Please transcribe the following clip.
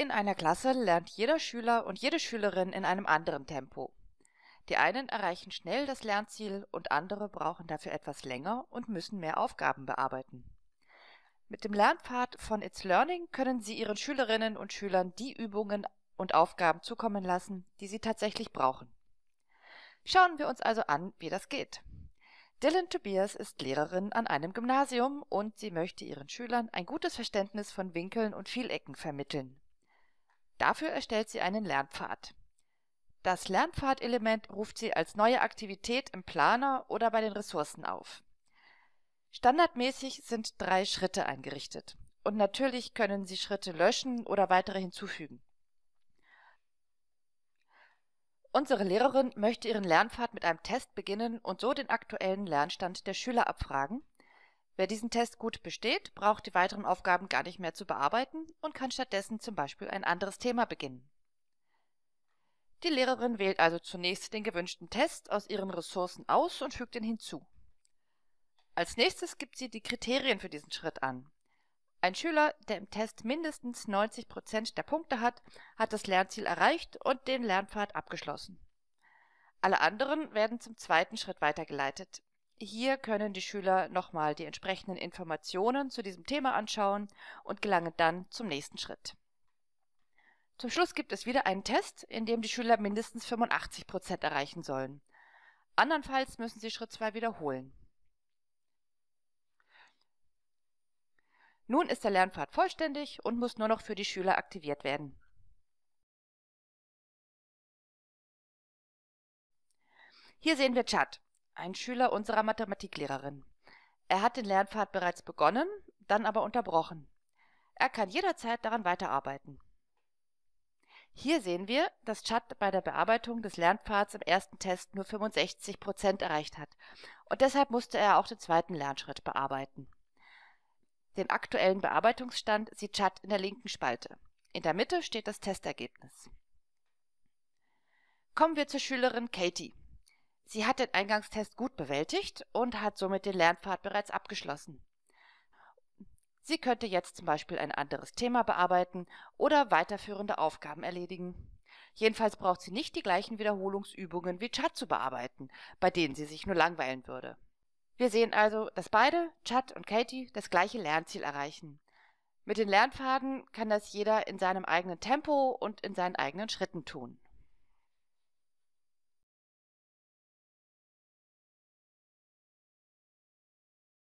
In einer Klasse lernt jeder Schüler und jede Schülerin in einem anderen Tempo. Die einen erreichen schnell das Lernziel und andere brauchen dafür etwas länger und müssen mehr Aufgaben bearbeiten. Mit dem Lernpfad von It's Learning können Sie Ihren Schülerinnen und Schülern die Übungen und Aufgaben zukommen lassen, die sie tatsächlich brauchen. Schauen wir uns also an, wie das geht. Dylan Tobias ist Lehrerin an einem Gymnasium und sie möchte ihren Schülern ein gutes Verständnis von Winkeln und Vielecken vermitteln. Dafür erstellt sie einen Lernpfad. Das Lernpfadelement ruft sie als neue Aktivität im Planer oder bei den Ressourcen auf. Standardmäßig sind drei Schritte eingerichtet und natürlich können Sie Schritte löschen oder weitere hinzufügen. Unsere Lehrerin möchte ihren Lernpfad mit einem Test beginnen und so den aktuellen Lernstand der Schüler abfragen Wer diesen Test gut besteht, braucht die weiteren Aufgaben gar nicht mehr zu bearbeiten und kann stattdessen zum Beispiel ein anderes Thema beginnen. Die Lehrerin wählt also zunächst den gewünschten Test aus ihren Ressourcen aus und fügt ihn hinzu. Als nächstes gibt sie die Kriterien für diesen Schritt an. Ein Schüler, der im Test mindestens 90 Prozent der Punkte hat, hat das Lernziel erreicht und den Lernpfad abgeschlossen. Alle anderen werden zum zweiten Schritt weitergeleitet. Hier können die Schüler nochmal die entsprechenden Informationen zu diesem Thema anschauen und gelangen dann zum nächsten Schritt. Zum Schluss gibt es wieder einen Test, in dem die Schüler mindestens 85 Prozent erreichen sollen. Andernfalls müssen sie Schritt 2 wiederholen. Nun ist der Lernpfad vollständig und muss nur noch für die Schüler aktiviert werden. Hier sehen wir Chat ein Schüler unserer Mathematiklehrerin. Er hat den Lernpfad bereits begonnen, dann aber unterbrochen. Er kann jederzeit daran weiterarbeiten. Hier sehen wir, dass Chad bei der Bearbeitung des Lernpfads im ersten Test nur 65 Prozent erreicht hat und deshalb musste er auch den zweiten Lernschritt bearbeiten. Den aktuellen Bearbeitungsstand sieht Chad in der linken Spalte. In der Mitte steht das Testergebnis. Kommen wir zur Schülerin Katie. Sie hat den Eingangstest gut bewältigt und hat somit den Lernpfad bereits abgeschlossen. Sie könnte jetzt zum Beispiel ein anderes Thema bearbeiten oder weiterführende Aufgaben erledigen. Jedenfalls braucht sie nicht die gleichen Wiederholungsübungen wie Chat zu bearbeiten, bei denen sie sich nur langweilen würde. Wir sehen also, dass beide, Chat und Katie, das gleiche Lernziel erreichen. Mit den Lernpfaden kann das jeder in seinem eigenen Tempo und in seinen eigenen Schritten tun.